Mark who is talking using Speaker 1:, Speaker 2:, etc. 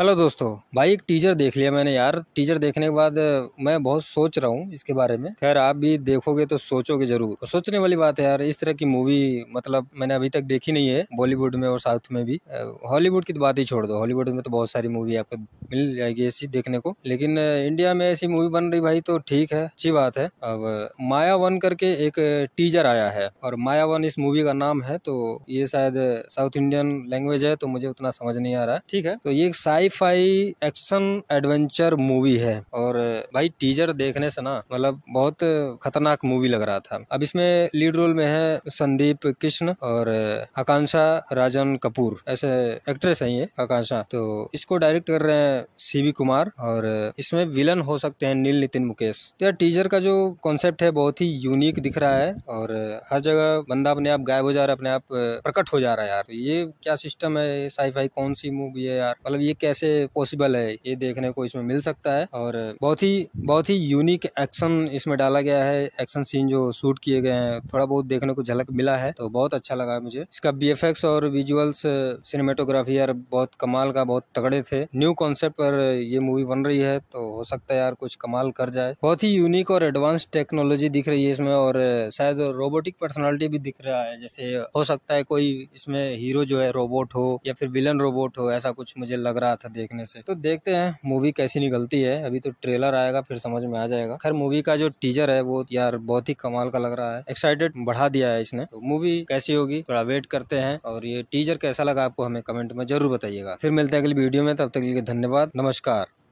Speaker 1: hello दोस्तों भाई एक टीजर देख लिया मैंने यार टीजर देखने के बाद मैं बहुत सोच रहा हूँ इसके बारे में खैर आप भी देखोगे तो सोचोगे जरूर और सोचने वाली बात है यार इस तरह की मूवी मतलब मैंने अभी तक देखी नहीं है बॉलीवुड में और साउथ में भी हॉलीवुड की तो बात ही छोड़ दो हॉलीवुड में तो बहुत सारी मूवी आपको मिल जाएगी ऐसी देखने को लेकिन इंडिया में ऐसी मूवी बन रही भाई तो ठीक है अच्छी बात है अब माया वन करके एक टीजर आया है और माया वन इस मूवी का नाम है तो ये शायद साउथ इंडियन लैंग्वेज है तो मुझे उतना समझ नहीं आ रहा है ठीक है तो ये sci fi action adventure movie है और भाई टीजर देखने से ना मतलब बहुत खतरनाक मूवी लग रहा था अब इसमें लीड रोल में है संदीप कृष्ण और आकांक्षा राजन कपूर ऐसे एक्ट्रेस है ये आकांक्षा तो इसको डायरेक्ट कर रहे हैं सीवी कुमार और इसमें विलन हो सकते हैं नील नितिन मुकेश तो यार टीजर का जो कॉन्सेप्ट है बहुत ही यूनिक दिख रहा है और हर जगह बंदा अपने आप गायब हो जा रहा है अपने आप प्रकट हो जा रहा है यार तो ये क्या सिस्टम है साईफाई कौन सी मूवी है यार मतलब ये कैसे कैसे पॉसिबल है ये देखने को इसमें मिल सकता है और बहुत ही बहुत ही यूनिक एक्शन इसमें डाला गया है एक्शन सीन जो शूट किए गए हैं थोड़ा बहुत देखने को झलक मिला है तो बहुत अच्छा लगा मुझे इसका बी और विजुअल्स सिनेमेटोग्राफी यार बहुत कमाल का बहुत तगड़े थे न्यू कॉन्सेप्ट पर ये मूवी बन रही है तो हो सकता है यार कुछ कमाल कर जाए बहुत ही यूनिक और एडवांस टेक्नोलॉजी दिख रही है इसमें और शायद रोबोटिक पर्सनालिटी भी दिख रहा है जैसे हो सकता है कोई इसमें हीरो जो है रोबोट हो या फिर विलन रोबोट हो ऐसा कुछ मुझे लग रहा था था देखने से तो देखते हैं मूवी कैसी निकलती है अभी तो ट्रेलर आएगा फिर समझ में आ जाएगा खैर मूवी का जो टीजर है वो यार बहुत ही कमाल का लग रहा है एक्साइटेड बढ़ा दिया है इसने तो मूवी कैसी होगी थोड़ा वेट करते हैं और ये टीजर कैसा लगा आपको हमें कमेंट में जरूर बताइएगा फिर मिलते हैं अगली वीडियो में तब तक के लिए धन्यवाद नमस्कार